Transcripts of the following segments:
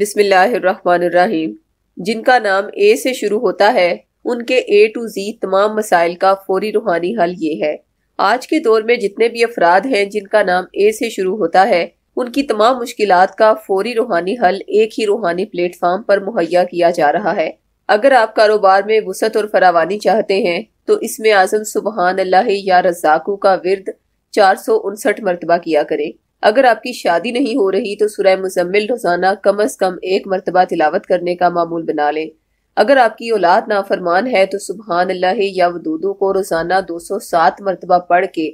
बिस्मिल्लाहिर्रहमानिर्रहीम जिनका नाम ए से शुरू होता है उनके ए टू जी तमाम मसाइल का फौरी रूहानी हल ये है आज के दौर में जितने भी अफराद हैं जिनका नाम ए से शुरू होता है उनकी तमाम मुश्किल का फौरी रूहानी हल एक ही रूहानी प्लेटफॉर्म पर मुहैया किया जा रहा है अगर आप कारोबार में वसत और फरावानी चाहते हैं तो इसमें आजम सुबहान अल्लाह या रजाकू का विरद चार सौ उनसठ मरतबा किया करें अगर आपकी शादी नहीं हो रही तो सुरह मुजम्मिल रोजाना कम अज कम एक मरतबा तिलावत करने का मामूल बना लें अगर आपकी औलाद नाफरमान है तो सुबहान अल्लाह या वदूदों को रोजाना दो सौ सात मरतबा पढ़ के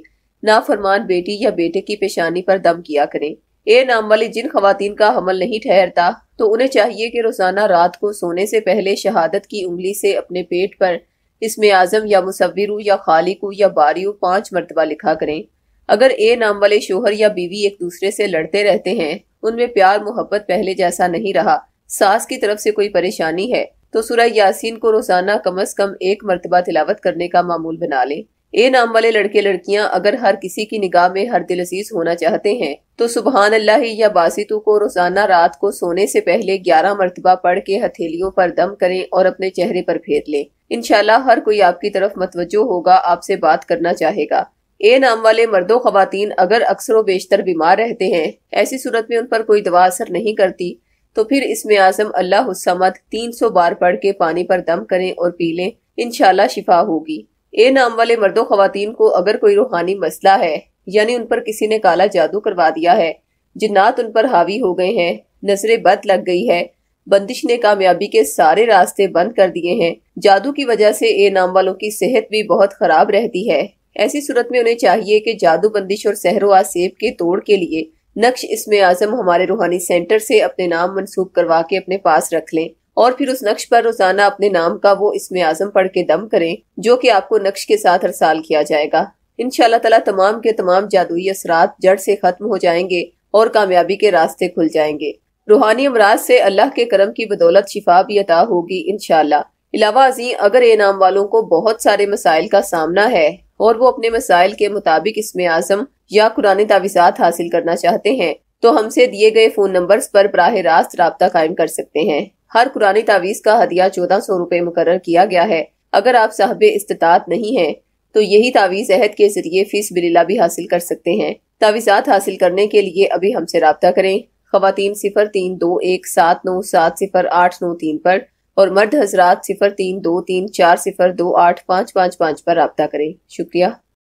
नाफरमान बेटी या बेटे की पेशानी पर दम किया करें ए नाम वाली जिन खातन का हमल नहीं ठहरता तो उन्हें चाहिए कि रोजाना रात को सोने से पहले शहादत की उंगली से अपने पेट पर इसमें आजम या मुसविर या खालिकू या बारियू पांच मरतबा लिखा करें अगर ए नाम वाले शोहर या बीवी एक दूसरे से लड़ते रहते हैं उनमें प्यार मोहब्बत पहले जैसा नहीं रहा सास की तरफ से कोई परेशानी है तो सूरह यासीन को रोजाना कम अज कम एक मरतबा तिलावत करने का मामूल बना ले ए नाम वाले लड़के लड़कियां अगर हर किसी की निगाह में हर दिल अजीज होना चाहते हैं तो सुबहान अल्लाह या बासितु को रोजाना रात को सोने से पहले ग्यारह मरतबा पढ़ के हथेलियों पर दम करें और अपने चेहरे पर फेर लें इनशाला हर कोई आपकी तरफ मतवजो होगा आपसे बात करना चाहेगा ए नाम वाले मर्दों खवतान अगर अक्सर व बेशतर बीमार रहते हैं ऐसी सूरत में उन पर कोई दवा असर नहीं करती तो फिर इसमें आजम अल्लाह समद तीन सौ बार पढ़ के पानी पर दम करें और पी लें इनशाला शिफा होगी ए नाम वाले मर्दों खवतान को अगर कोई रूहानी मसला है यानी उन पर किसी ने काला जादू करवा दिया है जिन्नात उन पर हावी हो गए हैं नजरें बद लग गई है बंदिश ने कामयाबी के सारे रास्ते बंद कर दिए हैं जादू की वजह से ए नाम वालों की सेहत भी बहुत खराब रहती है ऐसी सूरत में उन्हें चाहिए कि जादू बंदिश और सहरो आसेब के तोड़ के लिए नक्श इसमें आजम हमारे रूहानी सेंटर से अपने नाम मनसूब करवा के अपने पास रख लें और फिर उस नक्श पर रोजाना अपने नाम का वो इसमें आजम पढ़ के दम करें जो कि आपको नक्श के साथ हर साल किया जाएगा इन ताला तमाम के तमाम जादुई असरात जड़ से खत्म हो जाएंगे और कामयाबी के रास्ते खुल जाएंगे रूहानी अमराज से अल्लाह के करम की बदौलत शिफा भी अता होगी इन अलावा अजी अगर ये नाम वालों को बहुत सारे मसाइल का सामना है और वो अपने मसाइल के मुताबिक इसमें आजम या कुरानी तावीज़ात हासिल करना चाहते हैं तो हमसे दिए गए फ़ोन नंबर्स पर बराह रास्त रबता कायम कर सकते हैं हर कुरानी तावीज़ का हदिया चौदह सौ रुपये मुकर किया गया है अगर आप साहब इस्तात नहीं है तो यही तावीज़ अहद के जरिए फीस बिलीला भी हासिल कर सकते हैं तावीज़ात हासिल करने के लिए अभी हमसे रबता करें खवतिन सिफर तीन दो एक सात नौ सात सिफर आठ नौ तीन पर और मर्द हजरात सिफर तीन दो तीन चार सिफर दो आठ पाँच पाँच पाँच पर रबता करें शुक्रिया